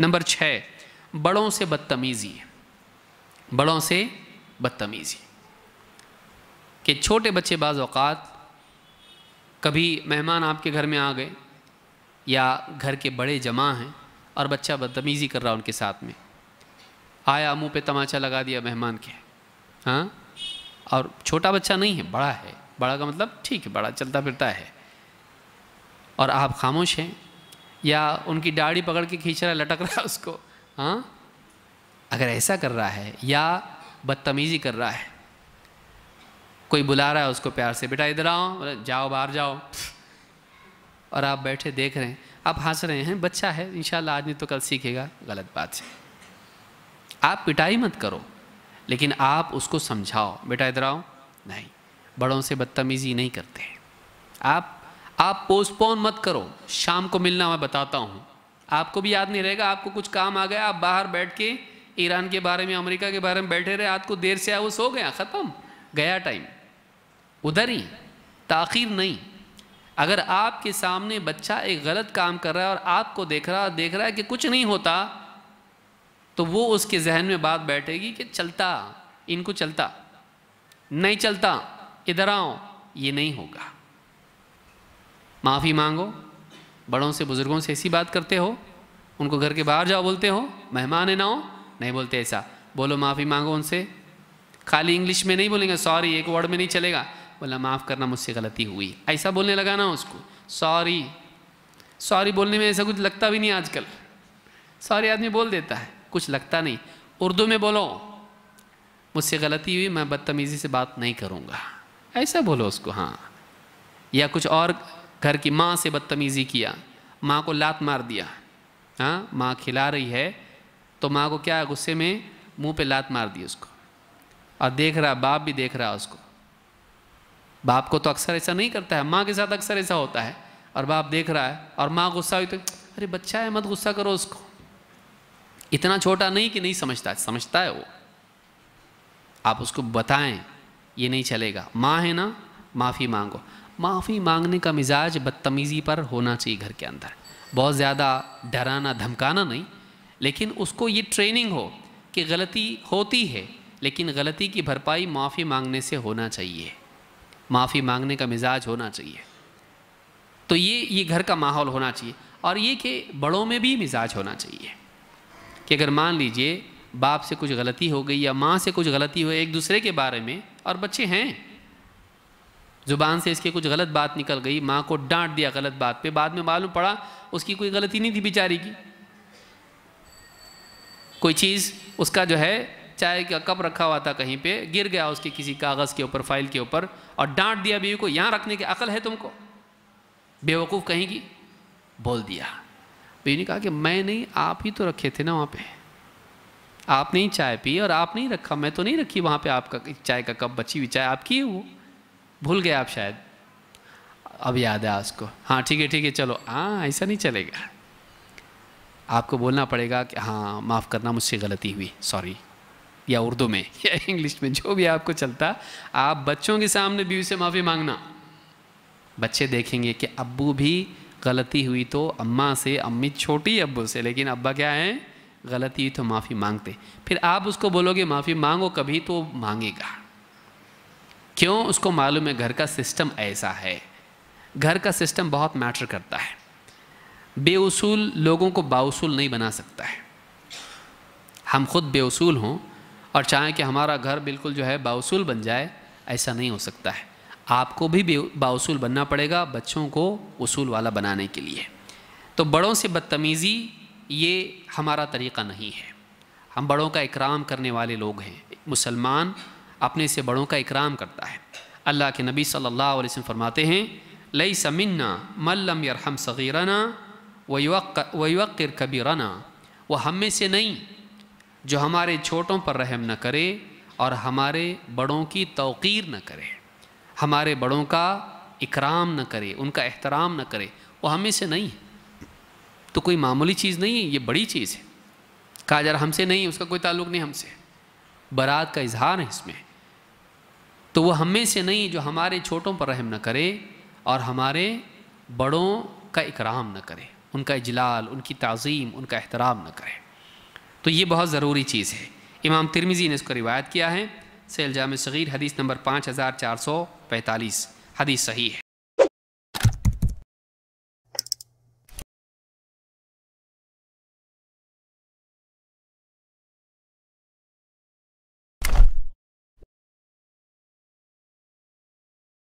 number छः बड़ों से बदतमीज़ी बड़ों से बदतमीज़ी कि छोटे बच्चे बाज़ात कभी मेहमान आपके घर में आ गए या घर के बड़े जमा हैं और बच्चा बदतमीज़ी कर रहा उनके साथ में आया मुंह पे तमाचा लगा दिया मेहमान के हाँ और छोटा बच्चा नहीं है बड़ा है बड़ा का मतलब ठीक है बड़ा चलता फिरता है और आप खामोश हैं या उनकी दाढ़ी पकड़ के खींच रहा लटक रहा है उसको हाँ अगर ऐसा कर रहा है या बदतमीज़ी कर रहा है कोई बुला रहा है उसको प्यार से बेटा इधर आओ जाओ बाहर जाओ और आप बैठे देख रहे हैं आप हंस रहे हैं बच्चा है इन आज नहीं तो कल सीखेगा गलत बात है आप पिटाई मत करो लेकिन आप उसको समझाओ बेटा इधर आओ नहीं बड़ों से बदतमीज़ी नहीं करते आप आप पोस्टपोन मत करो शाम को मिलना मैं बताता हूँ आपको भी याद नहीं रहेगा आपको कुछ काम आ गया आप बाहर बैठ के ईरान के बारे में अमेरिका के बारे में बैठे रहे आपको देर से आया वो सो गया ख़त्म गया टाइम उधर ही ताखिर नहीं अगर आपके सामने बच्चा एक गलत काम कर रहा है और आपको देख रहा देख रहा है कि कुछ नहीं होता तो वो उसके जहन में बात बैठेगी कि चलता इनको चलता नहीं चलता इधर आओ ये नहीं होगा माफ़ी मांगो बड़ों से बुज़ुर्गों से ऐसी बात करते हो उनको घर के बाहर जाओ बोलते हो मेहमान है ना हो नहीं बोलते ऐसा बोलो माफ़ी मांगो उनसे खाली इंग्लिश में नहीं बोलेंगे सॉरी एक वर्ड में नहीं चलेगा बोला माफ़ करना मुझसे गलती हुई ऐसा बोलने लगा ना उसको सॉरी सॉरी बोलने में ऐसा कुछ लगता भी नहीं आजकल सॉरी आदमी बोल देता है कुछ लगता नहीं उर्दू में बोलो मुझसे गलती हुई मैं बदतमीज़ी से बात नहीं करूँगा ऐसा बोलो उसको हाँ या कुछ और घर की माँ से बदतमीज़ी किया माँ को लात मार दिया हाँ माँ खिला रही है तो माँ को क्या गुस्से में मुंह पे लात मार दी उसको और देख रहा बाप भी देख रहा उसको बाप को तो अक्सर ऐसा नहीं करता है माँ के साथ अक्सर ऐसा होता है और बाप देख रहा है और माँ गुस्सा हुई तो अरे बच्चा है मत गुस्सा करो उसको इतना छोटा नहीं कि नहीं समझता है समझता है वो आप उसको बताएं ये नहीं चलेगा माँ है ना माफ़ी मांगो माफ़ी मांगने का मिजाज बदतमीज़ी पर होना चाहिए घर के अंदर बहुत ज़्यादा डराना धमकाना नहीं लेकिन उसको ये ट्रेनिंग हो कि गलती होती है लेकिन गलती की भरपाई माफ़ी मांगने से होना चाहिए माफ़ी मांगने का मिजाज होना चाहिए तो ये ये घर का माहौल होना चाहिए और ये कि बड़ों में भी मिजाज होना चाहिए कि अगर मान लीजिए बाप से कुछ गलती हो गई या माँ से कुछ गलती हो एक दूसरे के बारे में और बच्चे हैं ज़ुबान से इसके कुछ गलत बात निकल गई माँ को डांट दिया गलत बात पे बाद में मालूम पड़ा उसकी कोई गलती नहीं थी बेचारी की कोई चीज़ उसका जो है चाय का कप रखा हुआ था कहीं पे गिर गया उसके किसी कागज़ के ऊपर फाइल के ऊपर और डांट दिया बीवी को यहाँ रखने की अकल है तुमको बेवकूफ़ कहीं की बोल दिया बीवी ने कहा कि मैं नहीं आप ही तो रखे थे ना वहाँ पे आपने ही चाय पी और आप नहीं रखा मैं तो नहीं रखी वहाँ पे आपका चाय का कप बची हुई चाय आपकी है वो भूल गए आप शायद अब याद है उसको हाँ ठीक है ठीक है चलो हाँ ऐसा नहीं चलेगा आपको बोलना पड़ेगा कि हाँ माफ़ करना मुझसे गलती हुई सॉरी या उर्दू में या इंग्लिश में जो भी आपको चलता आप बच्चों के सामने बीवी से माफ़ी मांगना बच्चे देखेंगे कि अब्बू भी गलती हुई तो अम्मा से अम्मी छोटी अब्बू से लेकिन अब्बा क्या है गलती हुई तो माफ़ी मांगते फिर आप उसको बोलोगे माफ़ी मांगो कभी तो मांगेगा क्यों उसको मालूम है घर का सिस्टम ऐसा है घर का सिस्टम बहुत मैटर करता है बेउसूल लोगों को बाउसूल नहीं बना सकता है हम खुद बेउसूल हों और चाहें कि हमारा घर बिल्कुल जो है बाउसूल बन जाए ऐसा नहीं हो सकता है आपको भी बाउसूल बनना पड़ेगा बच्चों को उसूल वाला बनाने के लिए तो बड़ों से बदतमीज़ी ये हमारा तरीक़ा नहीं है हम बड़ों का इकराम करने वाले लोग हैं मुसलमान अपने से बड़ों का इकराम करता है अल्लाह के नबी सल्लल्लाहु अलैहि वसल्लम फरमाते हैं लई समन्ना मल्लम यरहम सगीराना वयुक्र कबीराना वह हम में से नहीं जो हमारे छोटों पर रहम न करे और हमारे बड़ों की तोक़ीर न करे हमारे बड़ों का इकराम न करे उनका एहतराम न करे वो हमें से नहीं है तो कोई मामूली चीज़ नहीं है ये बड़ी चीज़ है कहा हमसे नहीं है उसका कोई ताल्लुक़ नहीं हमसे बरात का इजहार है इसमें तो वो हमें से नहीं जो हमारे छोटों पर रहम न करे और हमारे बड़ों का इकराम न करे उनका इजलाल उनकी तज़ीम उनका एहतराम न करे तो ये बहुत ज़रूरी चीज़ है इमाम तिरमिज़ी ने इसको रिवायत किया है सैल जाम सग़ीर हदीस नंबर पाँच हज़ार चार सौ पैंतालीस हदीस सही है